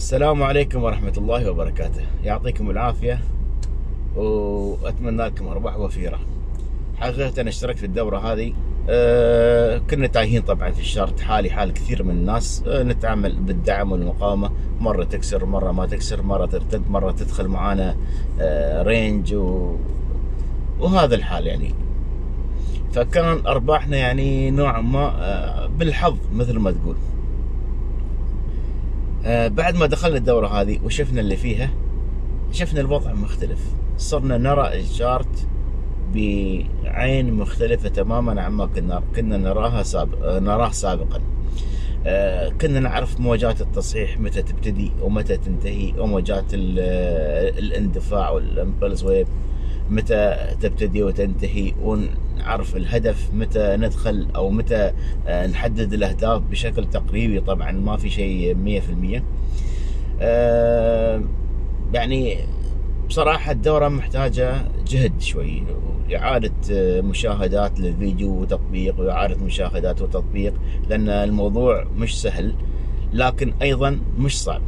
السلام عليكم ورحمة الله وبركاته يعطيكم العافية وأتمنى لكم أرباح وفيرة حقيقة أنا اشتركت في الدورة هذه أه كنا تايهين طبعا في الشرط حالي حال كثير من الناس أه نتعامل بالدعم والمقاومة مرة تكسر مرة ما تكسر مرة ترتد مرة تدخل معانا أه رينج و... وهذا الحال يعني فكان أرباحنا يعني نوعا ما آه، بالحظ مثل ما تقول آه، بعد ما دخلنا الدورة هذه وشفنا اللي فيها شفنا الوضع مختلف صرنا نرى الشارت بعين مختلفة تماما عما كنا كنا نراها سابق آه، نراه سابقا آه، كنا نعرف موجات التصحيح متى تبتدي ومتى تنتهي وموجات الاندفاع والامبلس ويب متى تبتدي وتنتهي نعرف الهدف متى ندخل او متى آه، نحدد الاهداف بشكل تقريبي طبعا ما في شيء 100% آه، يعني بصراحة الدورة محتاجة جهد شوي إعادة آه، مشاهدات للفيديو وتطبيق وإعادة مشاهدات وتطبيق لأن الموضوع مش سهل لكن أيضا مش صعب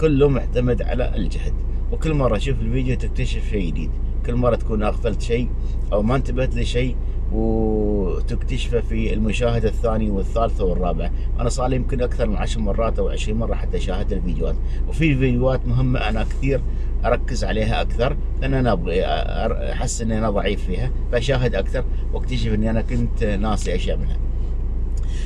كله معتمد على الجهد وكل مرة تشوف الفيديو تكتشف شيء جديد كل مره تكون اغفلت شيء او ما انتبهت لشيء وتكتشفه في المشاهده الثانيه والثالثه والرابعه، انا صار لي يمكن اكثر من 10 مرات او 20 مره حتى شاهدت الفيديوهات، وفي فيديوهات مهمه انا كثير اركز عليها اكثر لان انا ابغي احس اني انا ضعيف فيها فاشاهد اكثر واكتشف اني انا كنت ناسي اشياء منها.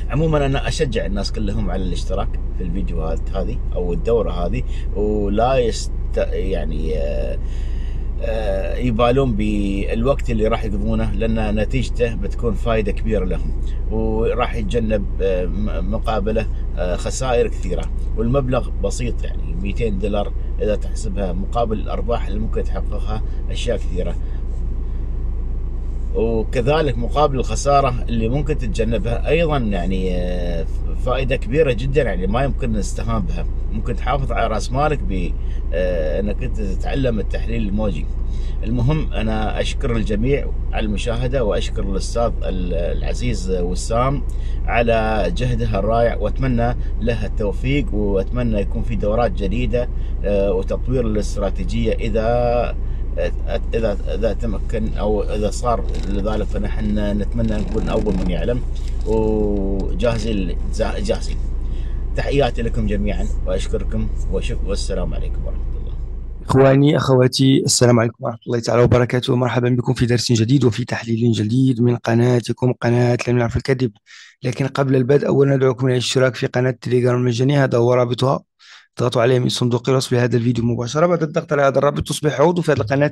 عموما انا اشجع الناس كلهم على الاشتراك في الفيديوهات هذه او الدوره هذه ولا يست يعني آه آه، يبالون بالوقت اللي راح يقضونه لان نتيجته بتكون فائده كبيره لهم وراح يتجنب آه، مقابله آه، خسائر كثيره والمبلغ بسيط يعني 200 دولار اذا تحسبها مقابل الارباح اللي ممكن تحققها اشياء كثيره وكذلك مقابل الخسارة اللي ممكن تتجنبها أيضا يعني فائدة كبيرة جدا يعني ما يمكن نستهان بها ممكن تحافظ على راس مالك ب آه، انك انت تتعلم التحليل الموجي المهم انا اشكر الجميع على المشاهده واشكر الاستاذ العزيز وسام على جهده الرائع واتمنى له التوفيق واتمنى يكون في دورات جديده آه، وتطوير الاستراتيجيه اذا اذا اذا تمكن او اذا صار لذلك فنحن نتمنى نكون اول من يعلم وجاهزين جاهزين تحياتي لكم جميعا واشكركم والسلام عليكم ورحمه الله اخواني اخواتي السلام عليكم ورحمه الله تعالى وبركاته مرحبا بكم في درس جديد وفي تحليل جديد من قناتكم قناه لم نعرف الكذب لكن قبل البدء اولا ندعوكم الى الاشتراك في قناه التليجرام المجانيه هذا هو رابطها اضغطوا عليه من صندوق الوصف لهذا الفيديو مباشره بعد الضغط على هذا الرابط تصبح عضو في هذه القناه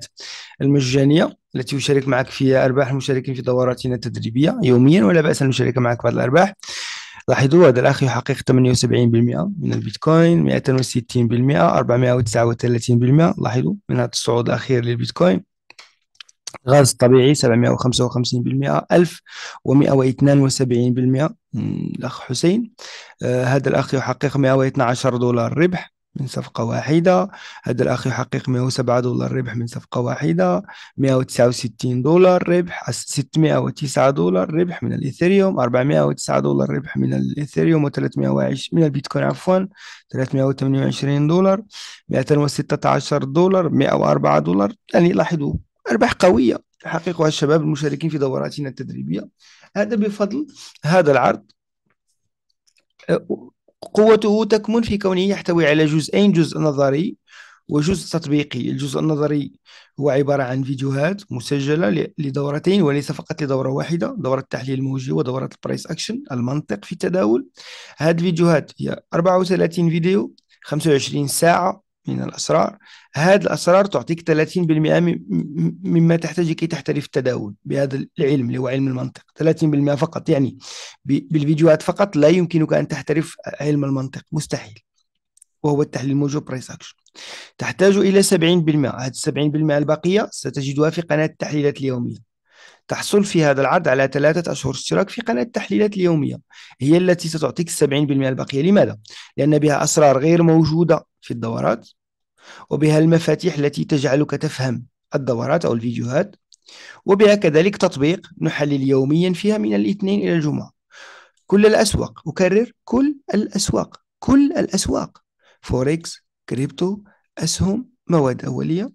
المجانيه التي يشارك معك فيها ارباح المشاركين في دوراتنا التدريبيه يوميا ولا باس ان نشارك معك بعض الارباح لاحظوا هذا الأخ يحقق 78% من البيتكوين 260% 439% لاحظوا من هذا الصعود الأخير للبيتكوين غاز طبيعي 755% 1172% الأخ حسين آه هذا الأخ يحقق 112 دولار ربح من صفقة واحدة هذا الأخ يحقق 107 دولار ربح من صفقة واحدة 169 دولار ربح 609 دولار ربح من الإيثيريوم 409 دولار ربح من الإيثيريوم و320 من البيتكوين عفوا 328 دولار 216 دولار 104 دولار يعني لاحظوا أرباح قوية يحققها الشباب المشاركين في دوراتنا التدريبية هذا بفضل هذا العرض قوته تكمن في كونه يحتوي على جزئين جزء نظري وجزء تطبيقي الجزء النظري هو عبارة عن فيديوهات مسجلة لدورتين وليس فقط لدورة واحدة دورة التحليل الموجي ودورة البرايس أكشن المنطق في التداول هذه الفيديوهات هي 34 فيديو 25 ساعة من الأسرار هذه الأسرار تعطيك 30% مما تحتاج كي تحترف التداول بهذا العلم اللي هو علم المنطق 30% فقط يعني بالفيديوهات فقط لا يمكنك أن تحترف علم المنطق مستحيل وهو التحليل الموجب برايس اكشن تحتاج الى 70% هذه 70% الباقيه ستجدها في قناه التحليلات اليوميه تحصل في هذا العرض على ثلاثة أشهر اشتراك في قناة التحليلات اليومية هي التي ستعطيك 70% الباقية لماذا؟ لأن بها أسرار غير موجودة في الدورات وبها المفاتيح التي تجعلك تفهم الدورات أو الفيديوهات وبها كذلك تطبيق نحلل يوميا فيها من الاثنين إلى الجمعة كل الأسواق أكرر كل الأسواق كل الأسواق فوركس كريبتو أسهم مواد أولية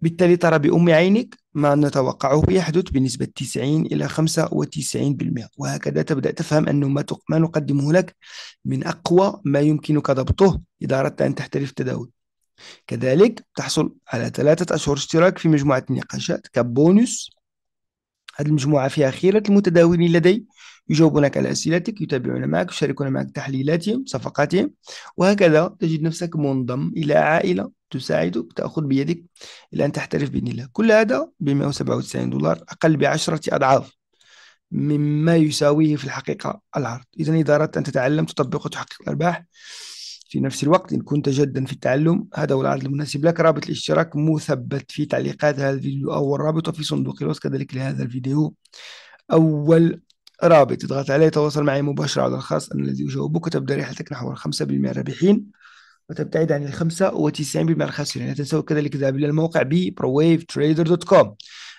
بالتالي ترى بأم عينك ما نتوقعه يحدث بنسبة 90 إلى 95% وهكذا تبدأ تفهم أن ما, نقدمه لك من أقوى ما يمكنك ضبطه إذا أردت أن تحترف التداول كذلك تحصل على ثلاثة أشهر اشتراك في مجموعة النقاشات كبونس هذه المجموعة فيها خيرة المتداولين لدي يجاوبونك على أسئلتك يتابعون معك يشاركون معك تحليلاتهم صفقاتهم وهكذا تجد نفسك منضم إلى عائلة تساعدك تأخذ بيدك إلى أن تحترف بإذن الله كل هذا ب 197 دولار أقل بعشرة أضعاف مما يساويه في الحقيقة العرض إذا إذا أردت أن تتعلم تطبق وتحقق الأرباح في نفس الوقت إن كنت جدا في التعلم هذا هو العرض المناسب لك رابط الاشتراك مثبت في تعليقات هذا الفيديو أو الرابط وفي صندوق الوصف كذلك لهذا الفيديو أول رابط تضغط عليه تواصل معي مباشرة على الخاص أنا الذي أجاوبك وتبدأ رحلتك نحو الخمسة بالمئة الرابحين وتبتعد عن الخمسة وتسعين بالمئة الخاسرين لا تنسوا كذلك الذهاب إلى الموقع ببروويف تريدر دوت كوم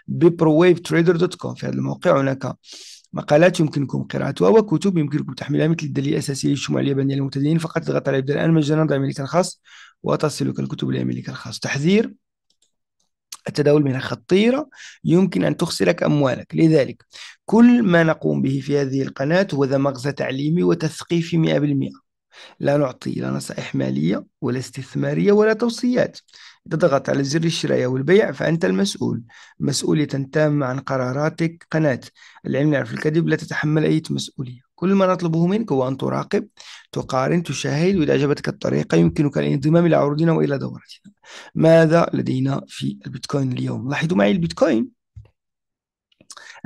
ببروويف تريدر دوت كوم في هذا الموقع هناك مقالات يمكنكم قراءتها وكتب يمكنكم تحميلها مثل الدليل الأساسي للشموع اليابانية للمبتدئين فقط اضغط على ابدأ الآن مجانا ضع ميلك الخاص وتصلك الكتب لعملك الخاص تحذير التداول منها خطيرة يمكن أن تخسرك أموالك لذلك كل ما نقوم به في هذه القناة هو ذا مغزى تعليمي وتثقيفي 100% لا نعطي لا نصائح مالية ولا استثمارية ولا توصيات تضغط على زر الشراء والبيع فأنت المسؤول مسؤولية تامة عن قراراتك قناة العلم يعرف الكذب لا تتحمل أي مسؤولية كل ما نطلبه منك هو أن تراقب تقارن تشاهد وإذا أعجبتك الطريقة يمكنك الانضمام إلى عروضنا وإلى دورتنا ماذا لدينا في البيتكوين اليوم لاحظوا معي البيتكوين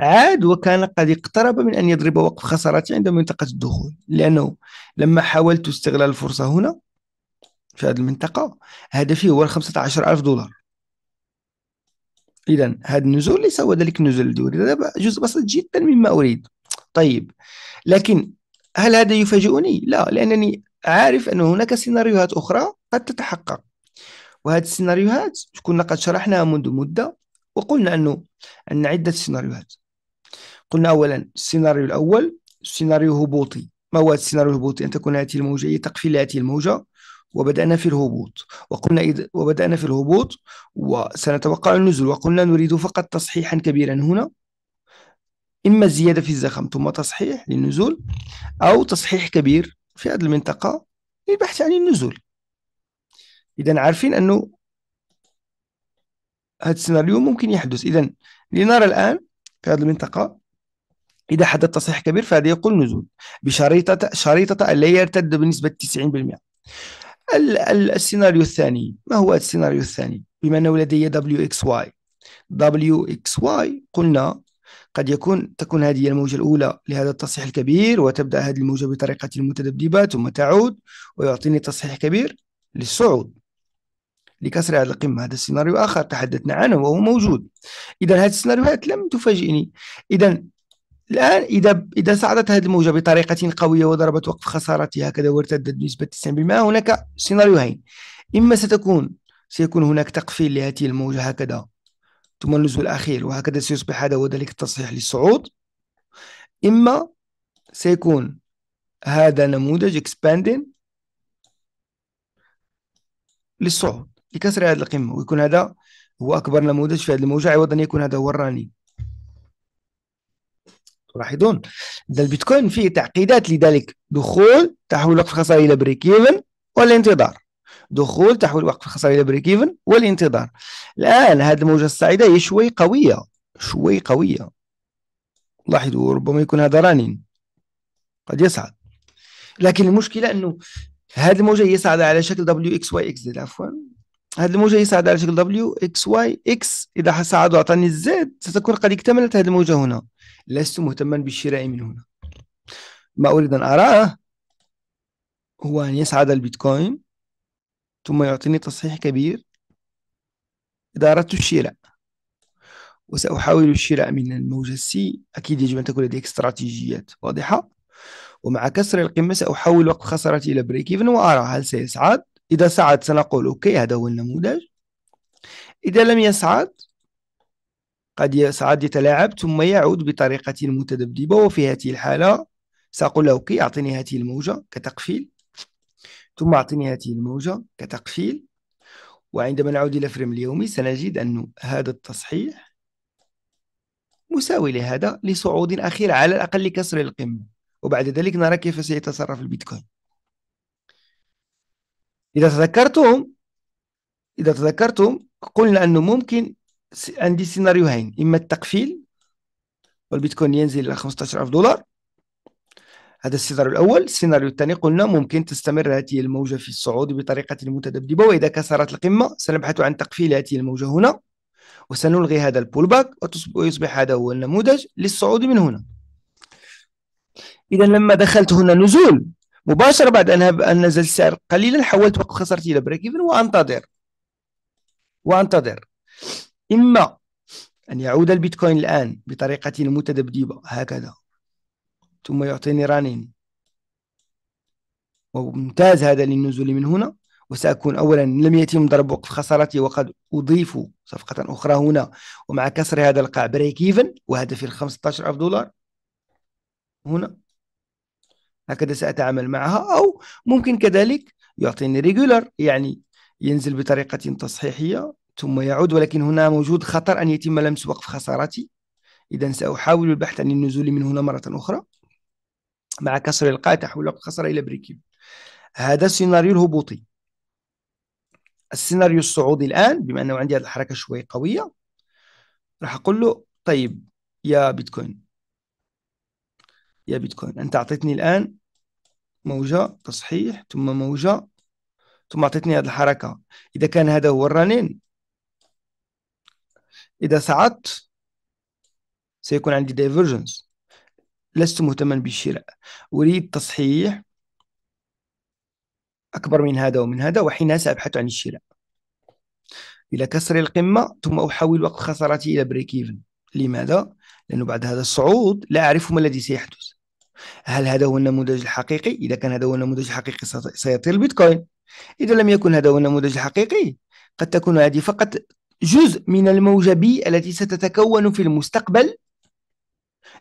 عاد وكان قد اقترب من أن يضرب وقف خسارتي عند منطقة الدخول لأنه لما حاولت استغلال الفرصة هنا في هذه المنطقة هدفي هو 15000 ألف دولار إذا هذا النزول ليس هو ذلك النزول الذي أريد هذا جزء بسيط جدا مما أريد طيب لكن هل هذا يفاجئني؟ لا لأنني عارف أن هناك سيناريوهات أخرى قد تتحقق وهذه السيناريوهات كنا قد شرحناها منذ مدة وقلنا أنه أن عدة سيناريوهات قلنا أولا السيناريو الأول سيناريو هبوطي ما هو السيناريو الهبوطي أن تكون هذه الموجة هي تقفيل هذه الموجة وبدأنا في الهبوط وقلنا إذا وبدأنا في الهبوط وسنتوقع النزول وقلنا نريد فقط تصحيحا كبيرا هنا إما الزيادة في الزخم ثم تصحيح للنزول أو تصحيح كبير في هذه المنطقة للبحث عن النزول إذا عارفين أنه هذا السيناريو ممكن يحدث إذا لنرى الآن في هذه المنطقة إذا حدث تصحيح كبير فهذا يقول نزول بشريطة شريطة أن لا يرتد بنسبة 90% السيناريو الثاني ما هو السيناريو الثاني بما انه لدي دبليو اكس واي دبليو اكس واي قلنا قد يكون تكون هذه الموجة الأولى لهذا التصحيح الكبير وتبدأ هذه الموجة بطريقة المتذبذبة ثم تعود ويعطيني تصحيح كبير للصعود لكسر هذه القمة هذا السيناريو آخر تحدثنا عنه وهو موجود إذا هذه السيناريوهات لم تفاجئني إذا الان اذا اذا صعدت هذه الموجه بطريقه قويه وضربت وقف خسارتها هكذا وارتدت بنسبه 90% هناك سيناريوهين اما ستكون سيكون هناك تقفيل لهذه الموجه هكذا ثم النزول الاخير وهكذا سيصبح هذا وذلك التصحيح للصعود اما سيكون هذا نموذج اكسباندين للصعود لكسر هذه القمه ويكون هذا هو اكبر نموذج في هذه الموجه عوضا يكون هذا هو الراني يدون إذا البيتكوين فيه تعقيدات لذلك دخول تحويل وقف الخسارة إلى بريك إيفن والانتظار دخول تحويل وقف الخسارة إلى بريك إيفن والانتظار الآن هذه الموجة الصاعدة هي شوي قوية شوي قوية لاحظوا ربما يكون هذا رانين قد يصعد لكن المشكلة أنه هذه الموجة هي صاعدة على شكل دبليو اكس واي اكس زد عفوا هذه الموجه يساعد على شكل دبليو اكس واي اكس اذا ساعد واعطاني الزد ستكون قد اكتملت هذه الموجه هنا لست مهتما بالشراء من هنا ما اريد ان اراه هو ان يسعد البيتكوين ثم يعطيني تصحيح كبير اذا اردت الشراء وسأحاول الشراء من الموجة سي أكيد يجب أن تكون لديك استراتيجيات واضحة ومع كسر القمة سأحول وقت خسارتي إلى بريك إيفن وأرى هل سيسعد إذا صعد سنقول أوكي هذا هو النموذج إذا لم يصعد قد يصعد يتلاعب ثم يعود بطريقة متذبذبة وفي هذه الحالة سأقول له أوكي أعطني هذه الموجة كتقفيل ثم أعطني هذه الموجة كتقفيل وعندما نعود إلى فريم اليومي سنجد أن هذا التصحيح مساوي لهذا لصعود أخير على الأقل لكسر القمة وبعد ذلك نرى كيف سيتصرف البيتكوين إذا تذكرتم إذا تذكرتم قلنا أنه ممكن عندي سيناريوهين إما التقفيل والبيتكوين ينزل إلى 15000 دولار هذا السيناريو الأول السيناريو الثاني قلنا ممكن تستمر هذه الموجة في الصعود بطريقة متذبذبة وإذا كسرت القمة سنبحث عن تقفيل هذه الموجة هنا وسنلغي هذا البول باك ويصبح هذا هو النموذج للصعود من هنا إذا لما دخلت هنا نزول مباشره بعد ان نزل السعر قليلا حولت وقت خسرتي الى بريك ايفن وانتظر وانتظر اما ان يعود البيتكوين الان بطريقه متذبذبه هكذا ثم يعطيني رانين وممتاز هذا للنزول من هنا وسأكون أولا لم يتم ضرب وقف خسارتي وقد أضيف صفقة أخرى هنا ومع كسر هذا القاع بريك إيفن وهدفي ال 15000 دولار هنا هكذا سأتعامل معها أو ممكن كذلك يعطيني ريجولر يعني ينزل بطريقة تصحيحية ثم يعود ولكن هنا موجود خطر أن يتم لمس وقف خسارتي إذا سأحاول البحث عن النزول من هنا مرة أخرى مع كسر القاع تحول وقف خسارة إلى بريكيب هذا السيناريو الهبوطي السيناريو الصعودي الآن بما أنه عندي هذه الحركة شوي قوية راح أقول له طيب يا بيتكوين يا بيتكوين أنت أعطيتني الآن موجة تصحيح ثم موجة ثم أعطيتني هذه الحركة إذا كان هذا هو الرنين إذا صعدت سيكون عندي دايفرجنس لست مهتما بالشراء أريد تصحيح أكبر من هذا ومن هذا وحينها سأبحث عن الشراء إلى كسر القمة ثم أحول وقت خسارتي إلى بريك إيفن لماذا؟ لأنه بعد هذا الصعود لا أعرف ما الذي سيحدث هل هذا هو النموذج الحقيقي؟ إذا كان هذا هو النموذج الحقيقي سيطير البيتكوين إذا لم يكن هذا هو النموذج الحقيقي قد تكون هذه فقط جزء من بي التي ستتكون في المستقبل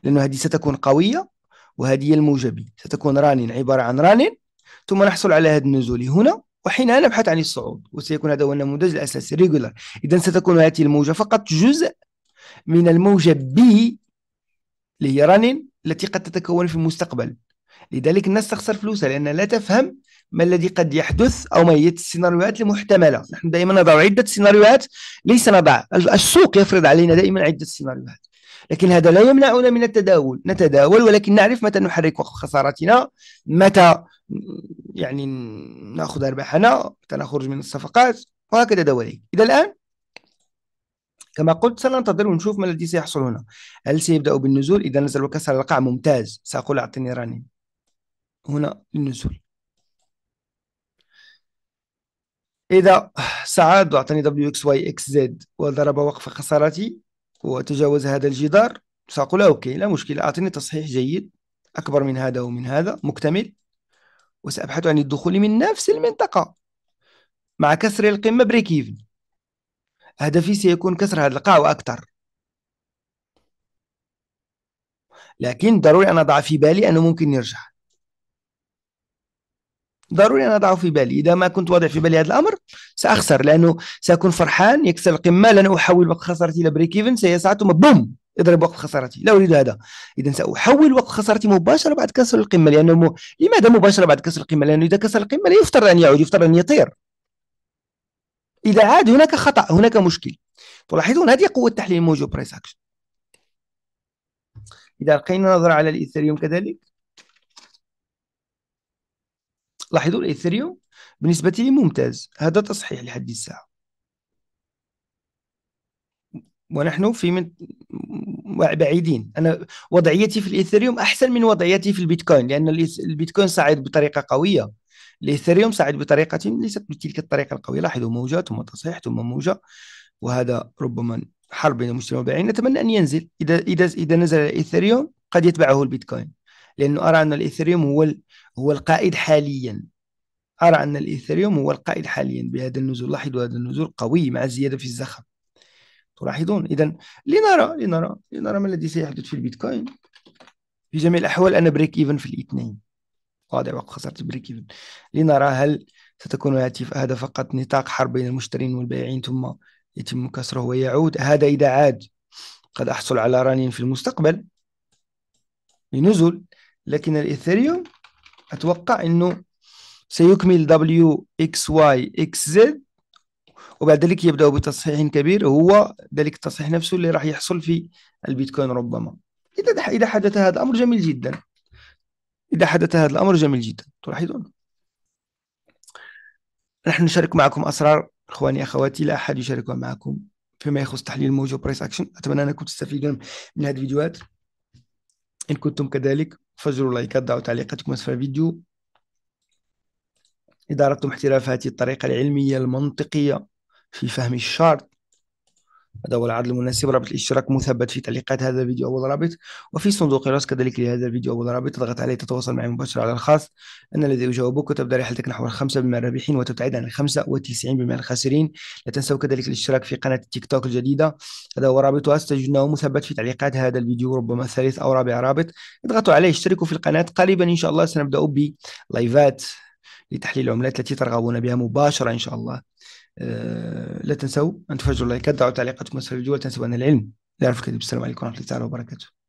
لأن هذه ستكون قوية وهذه هي بي ستكون رانين عبارة عن رانين ثم نحصل على هذا النزول هنا وحينها نبحث عن الصعود وسيكون هذا هو النموذج الأساسي ريجولار إذا ستكون هذه الموجة فقط جزء من الموجة بي اللي هي رنين التي قد تتكون في المستقبل لذلك الناس تخسر فلوسها لأن لا تفهم ما الذي قد يحدث أو ما هي السيناريوهات المحتملة نحن دائما نضع عدة سيناريوهات ليس نضع السوق يفرض علينا دائما عدة سيناريوهات لكن هذا لا يمنعنا من التداول نتداول ولكن نعرف متى نحرك خسارتنا متى يعني ناخذ ارباحنا متى نخرج من الصفقات وهكذا دواليك اذا الان كما قلت سننتظر ونشوف ما الذي سيحصل هنا هل سيبدأ بالنزول إذا نزل وكسر القاع ممتاز سأقول أعطني راني هنا للنزول إذا سعاد وأعطاني دبليو إكس واي إكس زد وضرب وقف خسارتي وتجاوز هذا الجدار سأقول أوكي لا مشكلة أعطني تصحيح جيد أكبر من هذا ومن هذا مكتمل وسأبحث عن الدخول من نفس المنطقة مع كسر القمة بريك ايفن هدفي سيكون كسر هذا القاع وأكثر لكن ضروري أن أضع في بالي أنه ممكن يرجع ضروري أن أضعه في بالي إذا ما كنت واضع في بالي هذا الأمر سأخسر لأنه سأكون فرحان يكسر القمة لن أحول وقت خسارتي إلى بريك إيفن سيسعى ثم بوم اضرب وقت خسارتي لا أريد هذا إذا سأحول وقت خسارتي مباشرة بعد كسر القمة لأنه م... لماذا مباشرة بعد كسر القمة لأنه إذا كسر القمة لا يفترض أن يعود يفترض أن يطير اذا عاد هناك خطا هناك مشكل تلاحظون هذه قوه تحليل الموجب برايس اكشن اذا القينا نظره على الايثريوم كذلك لاحظوا الايثريوم بالنسبه لي ممتاز هذا تصحيح لحد الساعه ونحن في من بعيدين انا وضعيتي في الايثريوم احسن من وضعيتي في البيتكوين لان البيتكوين صاعد بطريقه قويه الإثيريوم صعد بطريقة ليست بتلك الطريقة القوية لاحظوا موجة ثم تصحيح ثم موجة وهذا ربما حرب بين المشتري والبائعين نتمنى أن ينزل إذا إذا إذا نزل الإثيريوم قد يتبعه البيتكوين لأنه أرى أن الإثيريوم هو هو القائد حاليا أرى أن الإيثريوم هو القائد حاليا بهذا النزول لاحظوا هذا النزول قوي مع الزيادة في الزخم تلاحظون إذا لنرى لنرى لنرى ما الذي سيحدث في البيتكوين في جميع الأحوال أنا بريك إيفن في الاثنين القاضي وقت خسارة البريك إيفن لنرى هل ستكون هذا فقط نطاق حرب بين المشترين والبائعين ثم يتم كسره ويعود هذا إذا عاد قد أحصل على رانين في المستقبل لنزل لكن الإثيريوم أتوقع أنه سيكمل دبليو اكس واي اكس زد وبعد ذلك يبدأ بتصحيح كبير هو ذلك التصحيح نفسه اللي راح يحصل في البيتكوين ربما إذا إذا حدث هذا أمر جميل جدا إذا حدث هذا الأمر جميل جدا تلاحظون نحن نشارك معكم أسرار إخواني أخواتي لا أحد يشاركها معكم فيما يخص تحليل الموجة وبريس أكشن أتمنى أنكم تستفيدون من هذه الفيديوهات إن كنتم كذلك فجروا لايكات ضعوا تعليقاتكم أسفل الفيديو إذا أردتم احتراف هذه الطريقة العلمية المنطقية في فهم الشارت هذا هو العرض المناسب رابط الاشتراك مثبت في تعليقات هذا الفيديو أول رابط وفي صندوق الوصف كذلك لهذا الفيديو أول رابط اضغط عليه تتواصل معي مباشرة على الخاص أنا الذي أجاوبك وتبدأ رحلتك نحو الخمسة بالمئة الرابحين وتبتعد عن الخمسة وتسعين بالمئة الخاسرين لا تنسوا كذلك الاشتراك في قناة التيك توك الجديدة هذا هو رابطها ستجدونه مثبت في تعليقات هذا الفيديو ربما ثالث أو رابع رابط اضغطوا عليه اشتركوا في القناة قريبا إن شاء الله سنبدأ بلايفات لتحليل العملات التي ترغبون بها مباشرة إن شاء الله آه، لا تنسوا ان تفجروا لايكات دعوا تعليقاتكم اسفل الفيديو ولا تنسوا ان العلم لا يعرفك السلام عليكم ورحمه الله وبركاته